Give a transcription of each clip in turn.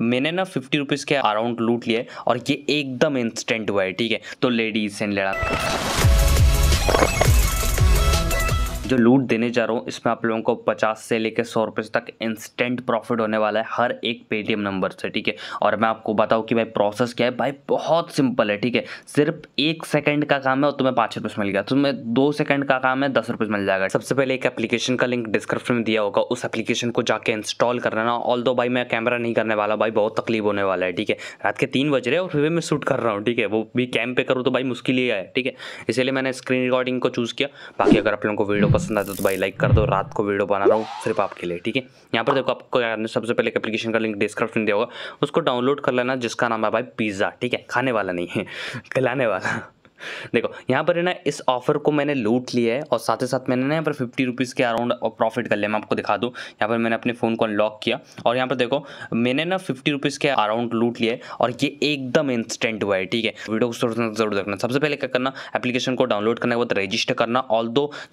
मैंने ना fifty rupees के अराउंड लूट लिए और ये एकदम इंस्टेंट हुआ है ठीक है तो लेडीज एंड लड़ा जो लूट देने जा रहा हूँ इसमें आप लोगों को पचास से लेकर सौ रुपये तक इंस्टेंट प्रॉफिट होने वाला है हर एक पेटीएम नंबर से ठीक है और मैं आपको बताऊँ कि भाई प्रोसेस क्या है भाई बहुत सिंपल है ठीक है सिर्फ एक सेकेंड का काम है और तुम्हें पाँच रुपये मिल गया तुम्हें दो सेकेंड का काम है दस रुपये मिल जाएगा सबसे पहले एक एप्लीकेशन का लिंक डिस्क्रिप्शन में दिया होगा उस एप्लीकेशन को जाकर इंस्टॉल कर लेना ऑल भाई मैं कैमरा नहीं करने वाला भाई बहुत तकलीफ होने वाला है ठीक है रात के तीन बज रहे और फिर भी मैं शूट कर रहा हूँ ठीक है वो भी कैम पे करूँ तो भाई मुश्किल ही है ठीक है इसीलिए मैंने स्क्रीन रिकॉर्डिंग को चूज़ किया बाकी अगर आप लोगों को वीडियो पसंद आता है तो भाई लाइक कर दो रात को वीडियो बना रहा हूँ सिर्फ आपके लिए ठीक है यहाँ पर देखो आपको सबसे पहले एप्लीकेशन का लिंक डिस्क्रिप्शन दिया होगा उसको डाउनलोड कर लेना जिसका नाम है भाई पिज़्ज़ा ठीक है खाने वाला नहीं है खिलाने वाला देखो यहाँ पर है ना इस ऑफर को मैंने लूट लिया है और साथ ही साथ मैंने ना यहाँ पर फिफ्टी रुपीज़ के अराउंड प्रॉफिट कर लिया मैं आपको दिखा दूँ यहाँ पर मैंने अपने फ़ोन को अनलॉक किया और यहाँ पर देखो मैंने ना फिफ्टी रुपीज़ के अराउंड लूट लिया है और ये एकदम इंस्टेंट हुआ है ठीक है वीडियो को जरूर देखना सबसे पहले क्या करना एप्लीकेशन को डाउनलोड करने के बाद रजिस्टर करना ऑल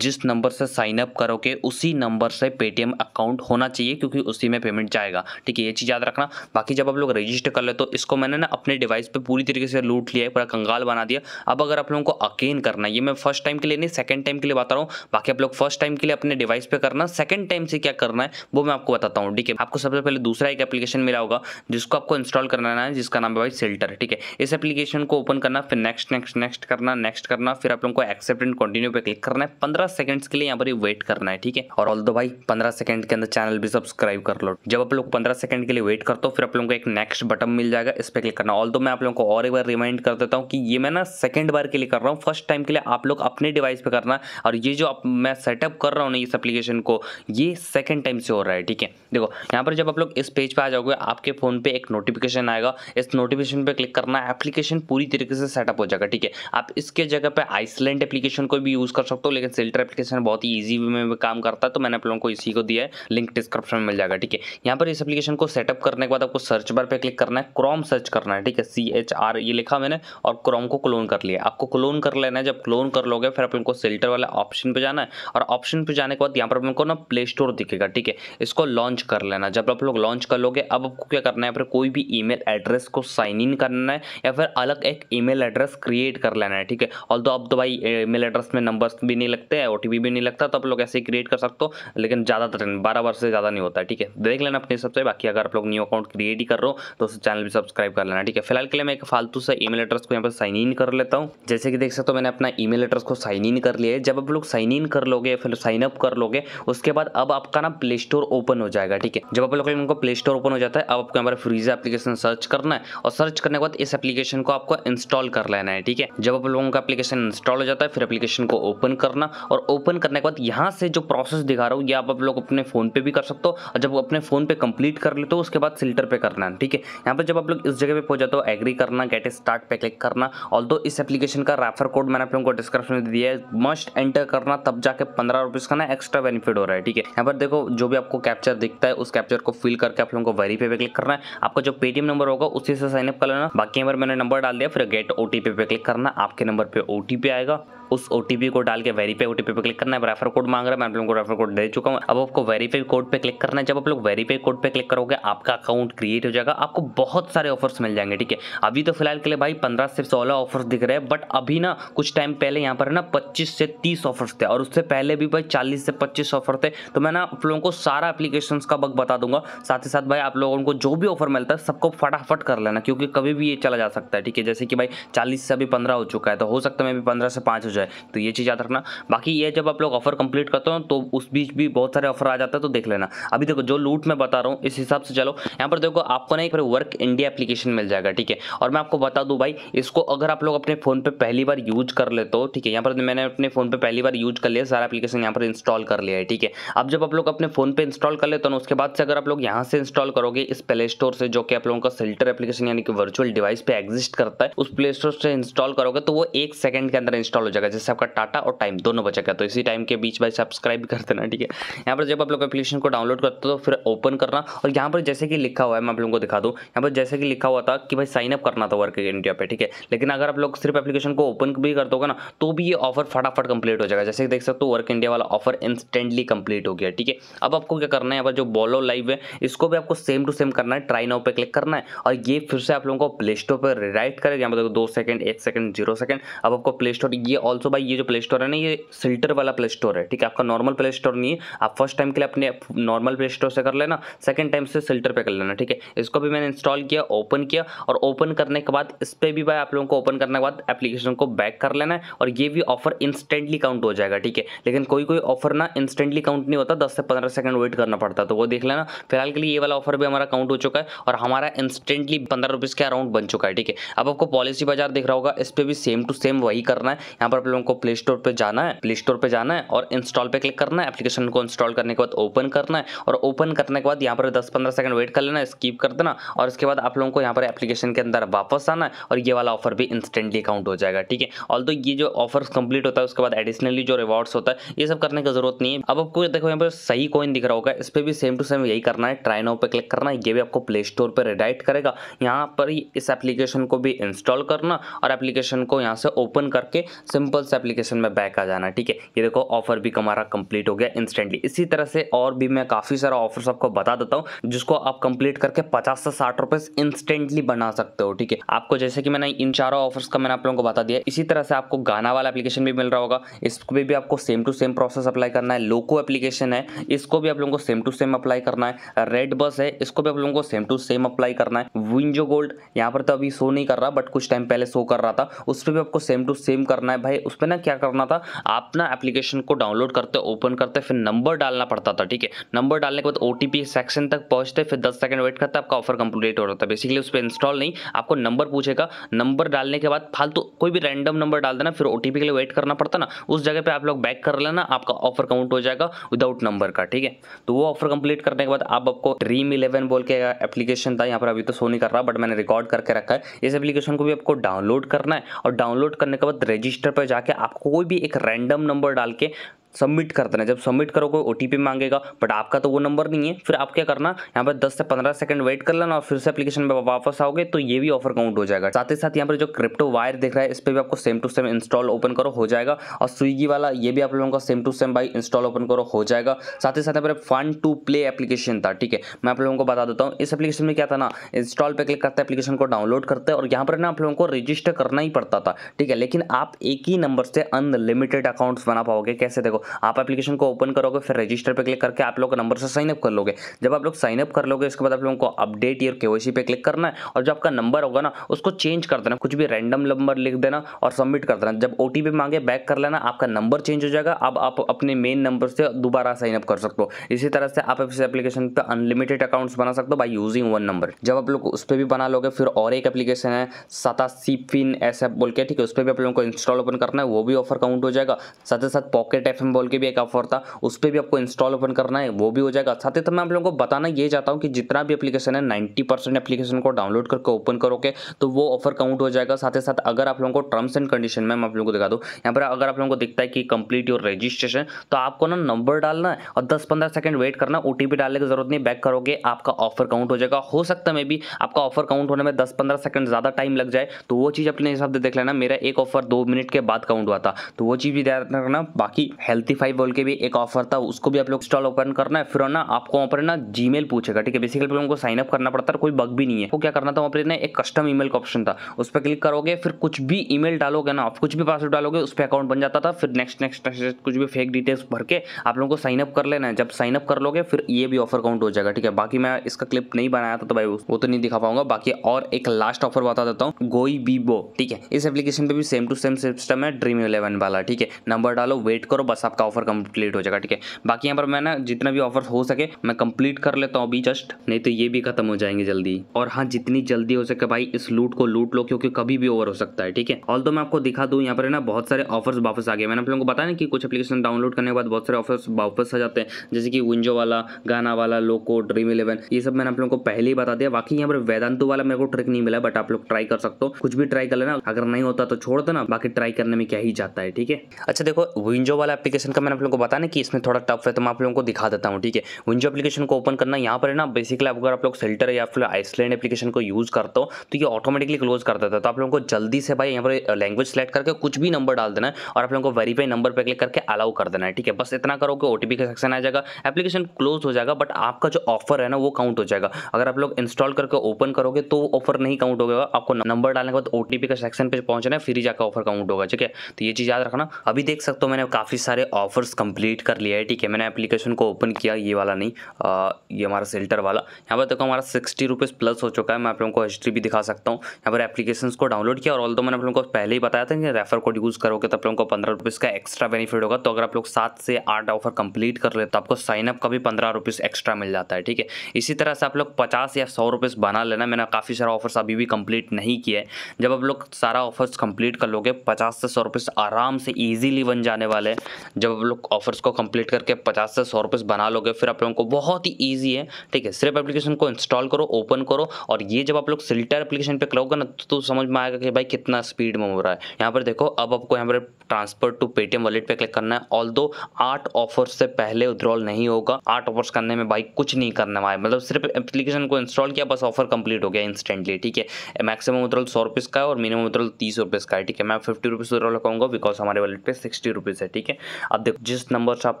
जिस नंबर से साइन अप करोगे उसी नंबर से पेटीएम अकाउंट होना चाहिए क्योंकि उसी में पेमेंट जाएगा ठीक है ये चीज़ याद रखना बाकी जब आप लोग रजिस्टर कर ले तो इसको मैंने ना अपने डिवाइस पर पूरी तरीके से लूट लिया है पूरा कंगाल बना दिया अब अगर आप लोगों को अकेन करना है ये मैं फर्स्ट टाइम के लिए नहीं सेकंड टाइम के लिए बता रहा हूँ बाकी आप लोग फर्स्ट टाइम के लिए अपने डिवाइस पे करना सेकंड टाइम से क्या करना है वो मैं आपको बताता हूँ ठीक है आपको सबसे पहले दूसरा एक एप्लीकेशन मिला होगा जिसको आपको इंस्टॉल करना है जिसका नाम है भाई सिल्टर ठीक है इस एप्लीकेशन को ओपन करना फिर नेक्स्ट नेक्स्ट नेक्स्ट करना नेक्स्ट करना फिर आप लोगों को एक्सेप्ट एंड कंटिन्यू पर क्लिक करना है पंद्रह सेकंड्स के लिए यहाँ पर वेट करना है ठीक है और ऑल दो भाई पंद्रह सेकंड के अंदर चैनल भी सब्सक्राइब कर लो जब आप लोग पंद्रह सेकंड के लिए वेट करते हो फिर आप लोगों को एक नेक्स्ट बटन मिल जाएगा इस पर क्लिक करना ऑल मैं आप लोगों को और एक बार रिमाइंड कर देता हूँ कि ये मैं ना सेकंड बार के लिए कर रहा हूँ फर्स्ट टाइम के लिए आप लोग अपने डिवाइस पर करना और ये जो मैं सेटअप कर रहा हूँ ना इस एप्लीकेशन को ये सेकेंड टाइम से हो रहा है ठीक है देखो यहाँ पर जब आप लोग इस पेज पर आ जाओगे आपके फ़ोन पर एक नोटिफिकेशन आएगा इस नोटिफिकेशन पर क्लिक करना एप्लीकेशन पूरी तरीके से सेटअप हो जाएगा ठीक है आप इसके जगह पर आइसलैंड एप्लीकेशन को भी यूज़ कर सकते हो लेकिन सिल्टर एप्लीकेशन बहुत ही ईजी में काम करता है तो मैंने आप लोगों को इसी को दिया है लिंक डिस्क्रिप्शन में मिल जाएगा ठीक है यहाँ पर इस एप्लीकेशन को सेटअप करने के बाद आपको सर्च बार पर क्लिक करना है क्रोम सर्च करना है ठीक है सी एच आर ये लिखा मैंने और क्रोम को क्लोन कर लिया आपको क्लोन कर लेना है जब क्लोन कर लोगे फिर आप इनको सिल्टर सेल्टर वाला ऑप्शन पे जाना है और ऑप्शन पे जाने के बाद यहाँ पर आपको ना प्ले स्टोर दिखेगा ठीक है इसको लॉन्च कर लेना जब आप लोग लॉन्च कर लोगे अब आपको क्या करना है फिर कोई भी ई एड्रेस को साइन इन करना है या फिर अलग एक ई एड्रेस क्रिएट कर लेना है ठीक है और तो अब तो भाई ईमेल एड्रेस में नंबर्स भी नहीं लगते हैं ओ भी नहीं लगता तो आप लोग ऐसे ही क्रिएट कर सकते हो लेकिन ज़्यादातर बारह बार से ज़्यादा नहीं होता है ठीक है देख लेना अपने हिसाब से बाकी अगर आप लोग न्यू अकाउंट क्रिएट ही कर रहे हो तो उस चैनल भी सब्सक्राइब कर लेना ठीक है फिलहाल के लिए मैं एक फालतू से ईमेल एड्रेस को यहाँ पर साइन इन कर लेता हूँ जैसे कि देख सकते हो मैंने अपना ईमेल एड्रेस को साइन इन कर लिया है जब आप लोग साइन इन कर लोगे फिर साइन अप कर लोगे उसके बाद अब आपका ना प्ले स्टोर ओपन हो जाएगा ठीक है जब आप लोग इनको प्ले स्टोर ओपन हो जाता है अब आपको पर फ्रीज एप्लीकेशन सर्च करना है और सर्च करने के बाद इस एप्लीकेशन को आपको इंस्टॉल कर लेना है ठीक है जब आप लोगों का एप्लीकेशन इंस्टॉल हो जाता है फिर एप्लीकेशन को ओपन करना और ओपन करने के बाद यहाँ से जो प्रोसेस दिखा रहा हूँ ये आप लोग अपने फोन पे भी कर सकते हो और जब अपने फोन पे कंप्लीट कर लेते हो उसके बाद फिल्टर पे करना है ठीक है यहाँ पर जब आप लोग इस जगह पे पहुंच जाते हो एग्री करना गेट स्टार्ट पे क्लिक करना ऑल इस एप्लीकेशन एप्लीकेशन का रेफर कोड मैंने आप लोगों को डिस्क्रिप्शन में दिया है मस्ट एंटर करना तब जाके पंद्रह रुपीज़ का ना एक्स्ट्रा बेनिफिट हो रहा है ठीक है यहाँ पर देखो जो भी आपको कैप्चर दिखता है उस कैप्चर को फिल करके आप लोगों को वेरी पे क्लिक करना है आपका जो पेटीएम नंबर होगा उसी से साइनअप कर लेना बाकी यहाँ पर मैंने नंबर डाल दिया फिर गेट ओ पे क्लिक करना आपके नंबर पर ओ आएगा उस ओ को डाल के वेरीफाई ओ पे क्लिक करना है रेफर कोड मांग रहा है मैं आप लोगों को रेफर कोड दे चुका हूँ अब आपको वेरीफाई कोड पे क्लिक करना है जब आप लोग वेरीफाई कोड पे क्लिक करोगे आपका अकाउंट क्रिएट हो जाएगा आपको बहुत सारे ऑफर्स मिल जाएंगे ठीक है अभी तो फिलहाल के लिए भाई पंद्रह से सोलह ऑफर्स दिख रहे हैं बट अभी ना कुछ टाइम पहले यहाँ पर ना पच्चीस से तीस ऑफर्स थे और उससे पहले भी भाई चालीस से पच्चीस ऑफर थे तो मैं ना आप लोगों को सारा अपलीकेशन का बग बता दूंगा साथ ही साथ भाई आप लोगों को जो भी ऑफर मिलता है सबको फटाफट कर लेना क्योंकि कभी भी ये चला जा सकता है ठीक है जैसे कि भाई चालीस से अभी पंद्रह हो चुका है तो हो सकता है मैं भी पंद्रह से पाँच हो जाए है तो ये चीज़ याद रखना बाकी ये जब आप लोग ऑफर कंप्लीट करते हो तो उस बीच भी बहुत सारे ऑफर आ जाते हैं तो देख लेना अभी देखो जो लूट मैं बता रहा हूँ इस हिसाब से चलो यहाँ पर देखो आपको ना एक वर्क इंडिया एप्लीकेशन मिल जाएगा ठीक है और मैं आपको बता दूँ भाई इसको अगर आप लोग अपने फ़ोन पर पहली बार यूज कर ले तो ठीक है यहाँ पर तो मैंने अपने फ़ोन पर पहली बार यूज कर लिया सारा एप्लीकेशन यहाँ पर इंस्टॉल कर लिया है ठीक है अब जब आप लोग अपने फ़ोन पर इंस्टॉल कर लेते हो ना उसके बाद से अगर आप लोग यहाँ से इंस्टॉल करोगे इस प्ले स्टोर से जो कि आप लोगों का सिल्टर एप्लीकेशन यानी कि वर्चुअल डिवाइस पे एग्जिस्ट करता है उस प्ले स्टोर से इंस्टॉल करोगे तो वो एक सेकंड के अंदर इंस्टॉल हो जाएगा जैसे आपका टाटा और टाइम दोनों बचा गया तो इसी टाइम के बीच भाई सब्सक्राइब कर देना ठीक है यहाँ पर जब आप लोग एप्लीकेशन को डाउनलोड करते तो फिर ओपन करना और यहाँ पर जैसे कि लिखा हुआ है मैं आप लोगों को दिखा दूँ यहाँ पर जैसे कि लिखा हुआ था कि भाई साइनअप करना था वर्क इंडिया पर ठीक है लेकिन अगर आप लोग सिर्फ एप्लीकेशन को ओपन भी कर दोगे ना तो भी ये ऑफर फटाफट कंप्लीट हो जाएगा जैसे देख सकते हो वर्क इंडिया वाला ऑफर इंस्टेंटली कंप्लीट हो गया ठीक है अब आपको क्या करना है यहाँ पर जो बॉलो लाइव है इसको भी आपको सेम टू सेम करना है ट्राई नाउ पे क्लिक करना है और ये फिर से आप लोगों को प्ले स्टोर पर राइट करेगा यहाँ दो सेकंड एक सेकंड जीरो सेकंड अब आपको प्ले स्टोर ये ऑल्सो भाई ये जो प्ले स्टोर है ना ये फिल्टर वाला प्ले स्टोर है ठीक है आपका नॉर्मल प्ले स्टोर नहीं है आप फर्स्ट टाइम के लिए अपने नॉर्मल प्ले स्टोर से कर लेना सेकंड टाइम से फिल्टर पे कर लेना ठीक है इसको भी मैंने इंस्टॉल किया ओपन किया और ओपन करने के बाद इस पर भी भाई आप लोगों को ओपन करने के बाद एप्लीकेशन को बैक कर लेना है और ये भी ऑफर इंस्टेंटली काउंट हो जाएगा ठीक है लेकिन कोई कोई ऑफर ना इंस्टेंटली काउंट नहीं होता दस से पंद्रह सेकंड वेट करना पड़ता तो वो देख लेना फिलहाल के लिए ये वाला ऑफर भी हमारा काउंट हो चुका है और हमारा इंस्टेंटली पंद्रह रुपीज़ के अराउंड बन चुका है ठीक है अब आपको पॉलिसी बाजार दिख रहा होगा इस पर भी सेम टू सेम वही करना है यहाँ पर आप लोगों को प्ले स्टोर पर जाना है प्ले स्टोर पर जाना है और इंस्टॉल पे क्लिक करना है एप्लीकेशन को इंस्टॉल करने के बाद ओपन करना है और ओपन करने के बाद यहाँ पर दस पंद्रह सेकंड वेट कर लेना स्कीप कर देना और उसके बाद आप लोगों को यहाँ पर एप्लीकेशन के अंदर वापस आना है और ये वाला ऑफर भी इंस्टेंटली अकाउंट हो जाएगा ठीक है ऑल ये जो ऑफर कंप्लीट होता है उसके बाद एडिशनली जो रिवॉर्ड्स होता है ये सब करने की जरूरत नहीं है अब आपको देखो यहाँ पर सही कॉइन दिख रहा होगा इस पर भी सेम टू सेम यही करना है ट्राई नाउ पे क्लिक करना है ये भी आपको प्ले स्टोर पर रिडाइट करेगा यहाँ पर इस एप्लीकेशन को भी इंस्टॉल करना और एप्लीकेशन को यहाँ से ओपन करके सिम सिंपल से एप्लीकेशन में बैक आ जाना ठीक है ये देखो ऑफर भी हमारा कंप्लीट हो गया इंस्टेंटली इसी तरह से और भी मैं काफ़ी सारा ऑफर आपको बता देता हूँ जिसको आप कंप्लीट करके पचास से साठ रुपए इंस्टेंटली बना सकते हो ठीक है आपको जैसे कि मैंने इन चारों ऑफर्स का मैंने आप लोगों को बता दिया इसी तरह से आपको गाना वाला एप्लीकेशन भी मिल रहा होगा इसको भी आपको same to same process apply करना है लोको एप्लीकेशन है इसको भी आप लोगों को सेम टू सेम अप्लाई करना है रेड बस है इसको भी आप लोगों को सेम टू सेम अप्लाई करना है विंजो गोल्ड यहाँ पर तो अभी शो नहीं कर रहा बट कुछ टाइम पहले शो कर रहा था उस पर भी आपको सेम टू सेम करना है भाई उस पर ना क्या करना था आप ना एप्लीकेशन को डाउनलोड करते ओपन करते फिर नंबर डालना पड़ता था ठीक है नंबर डालने के बाद ओ सेक्शन तक पहुंचते फिर दस सेकंड वेट करते आपका ऑफर कंप्लीट हो रहा था बेसिकली उस पर इंस्टॉल नहीं आपको नंबर पूछेगा नंबर डालने के बाद फालतू तो कोई भी रैंडम नंबर डाल देना फिर ओ के लिए वेट करना पड़ता ना उस जगह पर आप लोग बैक कर लेना आपका ऑफर काउंट हो जाएगा विदाउट नंबर का ठीक है तो वो ऑफर कंप्लीट करने के बाद आप आपको ड्रीम इलेवन बोल के एप्लीकेशन था यहाँ पर अभी तो सो नहीं कर रहा बट मैंने रिकॉर्ड करके रखा है इस एप्लीकेशन को भी आपको डाउनलोड करना है और डाउनलोड करने के बाद रजिस्टर पर जाके आपको कोई भी एक रैंडम नंबर डाल के सबमिट कर देना जब सबमिट करोगे ओ टी मांगेगा बट आपका तो वो नंबर नहीं है फिर आप क्या करना यहाँ पर दस से पंद्रह सेकंड वेट कर लेना और फिर से एप्लीकेशन में वापस आओगे तो ये भी ऑफर काउंट हो जाएगा साथ ही साथ यहाँ पर जो क्रिप्टो वायर देख रहा है इस पर भी आपको same to same install open करो हो जाएगा और स्विगी वाला ये भी आप लोगों का सेम टू सेम बाई इंस्टॉल ओपन करो हो जाएगा साथ ही साथ यहाँ पर फन टू प्ले एप्लीकेशन था ठीक है मैं आप लोगों को बता देता हूँ इस एप्लीकेशन में क्या था ना इंस्टॉल पर क्लिक करते एप्लीकेशन को डाउनलोड करते हैं और यहाँ पर ना आप लोगों को रजिस्टर करना ही पड़ता था ठीक है लेकिन आप एक ही नंबर से अनलिमिटेड अकाउंट्स बना पाओगे कैसे देखो आप एप्लीकेशन को ओपन करोगे फिर रजिस्टर पर क्लिक करके आप लोग नंबर से साइनअप कर लोगे जब आप लोग साइनअप कर लोगे इसके बाद आप लोगों को अपडेट ईयर के पे क्लिक करना है और जो आपका नंबर होगा ना उसको चेंज कर देना कुछ भी रैंडम नंबर लिख देना और सबमिट कर देना जब ओ मांगे बैक कर लेना आपका नंबर चेंज हो जाएगा अब आप अपने मेन नंबर से दोबारा साइनअप कर सकते हो इसी तरह से आप इस एप्लीकेशन पर अनलिमिटेड अकाउंट्स बना सकते हो बाई यूजिंग वन नंबर जब आप लोग उस पर भी बना लोगे फिर और एक एप्लीकेशन है सतासी पिन एस बोल के ठीक है उस पर भी आप लोगों को इंस्टॉल ओपन करना है वो भी ऑफर काउंट हो जाएगा साथ ही साथ पॉकेट एफ एम के भी एक ऑफर था उस पर भी आपको इंस्टॉल ओपन करना है वो भी हो जाएगा साथ ही तो मैं आप लोगों को बताना ये चाहता हूँ कि जितना भी एप्लीकेशन है नाइन्टी परसेंट एप्लीकेशन को डाउनलोड करके ओपन करोगे तो वो ऑफर काउंट हो जाएगा साथ ही साथ अगर आप लोगों को टर्म्स एंड कंडीशन में मैं आप लोगों को दिखा दूँ यहाँ पर अगर आप लोगों को दिखता है कि कंप्लीट योर रजिस्ट्रेशन तो आपको ना नंबर डालना है और दस पंद्रह सेकेंड वेट करना ओ डालने की जरूरत नहीं बैक करोगे आपका ऑफर काउंट हो जाएगा हो सकता है मे भी आपका ऑफर काउंट होने में दस पंद्रह सेकंड ज़्यादा टाइम लग जाए तो वो चीज़ अपने हिसाब से देख लेना मेरा एक ऑफर दो मिनट के बाद काउंट हुआ था तो वो चीज़ भी ध्यान रखना बाकी हेल्थ हेल्थी फाइव बोल के भी एक ऑफर था उसको भी आप लोग स्टॉल ओपन करना है फिर ना आपको वहाँ पर ना जीमेल पूछेगा ठीक है बेसिकली लोगों को साइन करना पड़ता है कोई बग भी नहीं है वो क्या करना था वहाँ पर ना एक कस्टम ईमेल का ऑप्शन था उस पर क्लिक करोगे फिर कुछ भी ई डालोगे ना आप कुछ भी पासवर्ड डालोगे उस पर अकाउंट बन जाता था फिर नेक्स्ट नेक्स्ट नेक्स्ट कुछ भी फेक डिटेल्स भर के आप लोगों को साइनअप कर लेना है जब साइनअप कर लोगे फिर ये भी ऑफर काउंट हो जाएगा ठीक है बाकी मैं इसका क्लिप नहीं बनाया था तो भाई वो तो नहीं दिखा पाऊंगा बाकी और एक लास्ट ऑफर बता देता हूँ गोई बीबो ठीक है इस एप्लीकेशन पे भी सेम टू सेम सिस्टम है ड्रीम इलेवन वाला ठीक है नंबर डालो वेट करो बस आपका ऑफर कंप्लीट हो जाएगा ठीक है बाकी यहाँ पर मैं ना जितना भी ऑफर हो सके मैं कंप्लीट कर लेता हूँ अभी जस्ट नहीं तो ये भी खत्म हो जाएंगे जल्दी और हाँ जितनी जल्दी हो सके भाई इस लूट को लूट लो क्योंकि कभी भी ओवर हो सकता है ठीक है ऑल मैं आपको दिखा दू यहाँ पर ना बहुत सारे ऑफर्स वापस आ गए मैंने आप लोगों को बताया ना कि कुछ एप्लीकेशन डाउनलोड करने के बाद बहुत सारे ऑफर्स वापस आ जाते हैं जैसे कि विंजो वाला गाना वाला लोको ड्रीम इलेवन ये सब मैंने आप लोगों को पहले ही बता दिया बाकी यहाँ पर वेदांतु वाला मेरे को ट्रिक नहीं मिला बट आप लोग ट्राई कर सकते हो कुछ भी ट्राई कर लेना अगर नहीं होता तो छोड़ देना बाकी ट्राई करने में क्या ही जाता है ठीक है अच्छा देखो विंजो वाला एप्लीकेशन एप्लीकेशन का मैंने आप लोगों को ना कि इसमें थोड़ा टफ है तो मैं आप लोगों को दिखा देता हूँ ठीक है विंजो एप्लीकेशन को ओपन करना यहाँ पर है ना बेसिकली अगर आप लोग सेल्टर या फिर आइसलैंड एप्लीकेशन को यूज़ करते हो तो ये ऑटोमेटिकली क्लोज कर देता है तो आप लोगों को जल्दी से भाई यहाँ पर लैंग्वेज सेलेक्ट करके कुछ भी नंबर डाल देना है और आप लोगों को वेरीफाई नंबर पर क्लिक करके अलाउ कर देना है ठीक है बस इतना करो कि ओ का सेक्शन आ जाएगा एप्लीकेशन क्लोज हो जाएगा बट आपका जो ऑफर है ना वो काउंट हो जाएगा अगर आप लोग इंस्टॉल करके ओपन करोगे तो ऑफर नहीं काउंट होगा आपको नंबर डालने के बाद ओ का सेक्शन पर पहुंचना है फिर ही जाकर ऑफर काउंट होगा ठीक है तो ये चीज़ याद रखना अभी देख सकते हो मैंने काफ़ी सारे सारे ऑफर्स कंप्लीट कर लिया है ठीक है मैंने एप्लीकेशन को ओपन किया ये वाला नहीं आ, ये हमारा सेल्टर वाला यहाँ पर देखो हमारा सिक्सटी रुपीज़ प्लस हो चुका है मैं आप लोगों को हिस्ट्री भी दिखा सकता हूँ यहाँ पर एप्लीकेशन को डाउनलोड किया और ऑल मैंने आप लोगों को पहले ही बताया था कि रेफर कोड यूज़ करोगे तो आप लोगों को पंद्रह रुपीज़ का एक्स्ट्रा बेनिफिट होगा तो अगर आप लोग सात से आठ ऑफर कंप्लीट कर ले तो आपको साइनअप का भी पंद्रह एक्स्ट्रा मिल जाता है ठीक है इसी तरह से आप लोग पचास या सौ बना लेना मैंने काफ़ी सारा ऑफर्स अभी भी कंप्लीट नहीं किया है जब आप लोग सारा ऑफर्स कंप्लीट कर लोगे पचास से सौ रुपीज़ आराम से ईजिली बन जाने वाले जब आप लोग ऑफर्स को कंप्लीट करके पचास से सौ रुपये बना लोगे फिर आप लोगों को बहुत ही ईजी है ठीक है सिर्फ एप्लीकेशन को इंस्टॉल करो ओपन करो और ये जब आप लोग सिल्टर एप्लीकेशन पर करोगे ना तो समझ में आएगा कि भाई कितना स्पीड में हो रहा है यहाँ पर देखो अब आपको यहाँ पर ट्रांसफर टू पेटीएम वॉलेट पर क्लिक करना है ऑल दो आठ से पहले विद्रॉल नहीं होगा आठ ऑफर्स करने में भाई कुछ नहीं करने वाला मतलब सिर्फ एप्लीकेशन को इंस्टॉल किया बस ऑफर कंप्लीट हो गया इंस्टेंटली ठीक है मैक्सिमम उद्रॉल सौ रुपीस का है और मिनिमम विद्रॉल तीस रुपीस का है ठीक है मैं फिफ्टी रुपीज़ उद्रॉल कहूँगा बिकॉज हमारे वॉलेट पे सिक्सटी रुपीज़ है ठीक है अब देखो जिस नंबर से आप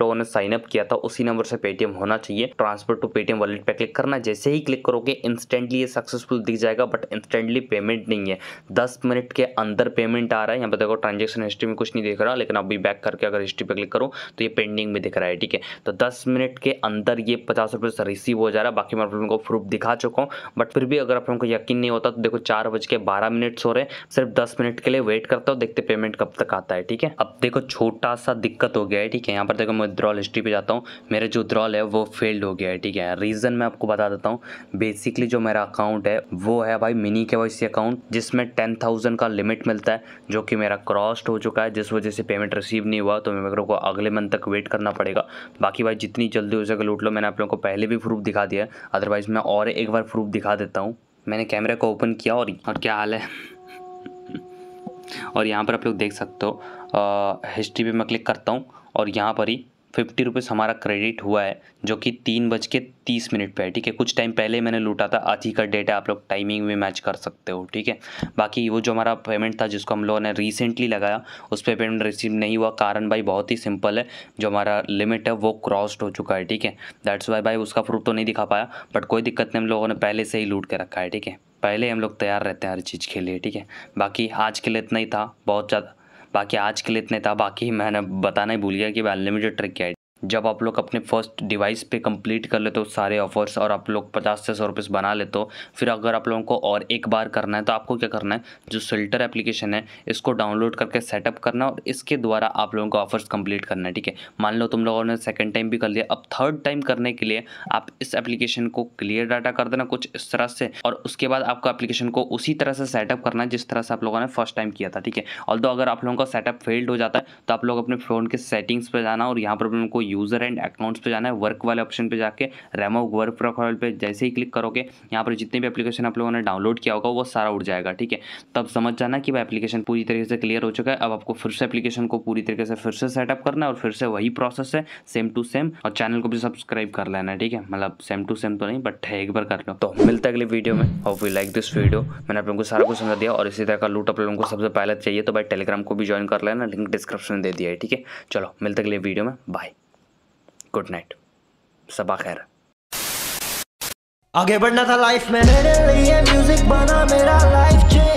लोगों ने साइन अप किया था उसी नंबर से पेटीएम होना चाहिए ट्रांसफर टू पेटीएम वॉलेट पे क्लिक करना जैसे ही क्लिक करोगे इंस्टेंटली ये सक्सेसफुल दिख जाएगा बट इंस्टेंटली पेमेंट नहीं है दस मिनट के अंदर पेमेंट आ रहा है यहाँ पर देखो ट्रांजेक्शन हिस्ट्री में कुछ नहीं दिख रहा लेकिन अभी बैक करके अगर हिस्ट्री पर क्लिक करो तो ये पेंडिंग में दिख रहा है ठीक है तो दस मिनट के अंदर ये पचास रुपये से रिसीव हो जा रहा है बाकी मैं आप लोगों को प्रूफ दिखा चुका हूँ बट फिर भी अगर आप लोगों को यकीन नहीं होता तो देखो चार बज के बारह मिनट हो रहे हैं सिर्फ दस मिनट के लिए वेट करता हूँ देखते पेमेंट कब तक आता है ठीक है अब देखो छोटा सा दिक्कत दिक्कत हो गया है ठीक है यहाँ पर देखो मैं विद्रॉल हिस्ट्री पे जाता हूँ मेरे जो विद्रॉल है वो फेल्ड हो गया है ठीक है रीज़न मैं आपको बता देता हूँ बेसिकली जो मेरा अकाउंट है वो है भाई मिनी के वाई अकाउंट जिसमें टेन थाउजेंड का लिमिट मिलता है जो कि मेरा क्रॉस्ड हो चुका है जिस वजह से पेमेंट रिसीव नहीं हुआ तो मेरे को अगले मंथ तक वेट करना पड़ेगा बाकी भाई जितनी जल्दी हो सके लूट लो मैंने आप लोगों को पहले भी प्रूफ दिखा दिया अदरवाइज़ मैं और एक बार प्रूफ दिखा देता हूँ मैंने कैमरे को ओपन किया और, और क्या हाल है और यहाँ पर आप लोग देख सकते हो हिस्ट्री पे मैं क्लिक करता हूँ और यहाँ पर ही फिफ्टी रुपीज़ हमारा क्रेडिट हुआ है जो कि तीन बज के तीस मिनट पर है ठीक है कुछ टाइम पहले मैंने लूटा था आज ही का डेट है आप लोग टाइमिंग में मैच कर सकते हो ठीक है बाकी वो जो हमारा पेमेंट था जिसको हम लोगों ने रिसेंटली लगाया उस पर पे पेमेंट रिसीव नहीं हुआ कारण भाई बहुत ही सिंपल है जो हमारा लिमिट है वो क्रॉस्ड हो चुका है ठीक है दैट्स वाई भाई उसका प्रूफ तो नहीं दिखा पाया बट कोई दिक्कत नहीं हम लोगों ने पहले से ही लूट के रखा है ठीक है पहले हम लोग तैयार रहते हैं हर चीज़ के लिए ठीक है बाकी आज के लिए इतना ही था बहुत ज़्यादा बाकी आज के लिए इतने था बाकी मैंने बताना ही भूल गया कि अनलिमिटेड ट्रिक क्या है जब आप लोग अपने फर्स्ट डिवाइस पे कंप्लीट कर लेते हो सारे ऑफर्स और आप लोग पचास से सौ रुपये बना लेते हो फिर अगर आप लोगों को और एक बार करना है तो आपको क्या करना है जो सिल्टर एप्लीकेशन है इसको डाउनलोड करके सेटअप करना और इसके द्वारा आप लोगों को ऑफर्स कंप्लीट करना है ठीक है मान लो तुम लोगों ने सेकेंड टाइम भी कर लिया अब थर्ड टाइम करने के लिए आप इस एप्लीकेशन को क्लियर डाटा कर देना कुछ इस तरह से और उसके बाद आपको एप्लीकेशन को उसी तरह से सेटअप करना है जिस तरह से आप लोगों ने फर्स्ट टाइम किया था ठीक है और अगर आप लोगों का सेटअप फेल्ड हो जाता है तो आप लोग अपने फ़ोन के सेटिंग्स पर जाना और यहाँ पर उनको यूज़र एंड अकाउंट्स पे जाना है वर्क वाले ऑप्शन पे जाके रेमो वर्क प्रोफाइल पे जैसे ही क्लिक करोगे यहाँ पर जितने भी एप्लीकेशन आप लोगों ने डाउनलोड किया होगा वो सारा उठ जाएगा ठीक है तब समझ जाना कि वह एप्लीकेशन पूरी तरीके से क्लियर हो चुका है अब आपको फिर से एप्लीकेशन को पूरी तरीके से फिर से सेटअप करना है और फिर से वही प्रोसेस है सेम टू सेम और चैनल को भी सब्सक्राइब कर लेना है ठीक है मतलब सेम टू सेम तो नहीं बट एक बार कर लो तो मिलता है अगले वीडियो में if you like this video मैंने आप लोगों को सारा कुछ समझा दिया और इसी तरह का लूट आप लोगों को सबसे पहले चाहिए तो भाई टेलीग्राम को भी ज्वाइन कर लेना लिंक डिस्क्रिप्शन में दे दिया है ठीक है चलो मिलते अगले वीडियो में बाय गुड नाइट सबा खैर आगे बढ़ना था लाइफ में मेरे लिए म्यूजिक बना मेरा लाइफ चेंज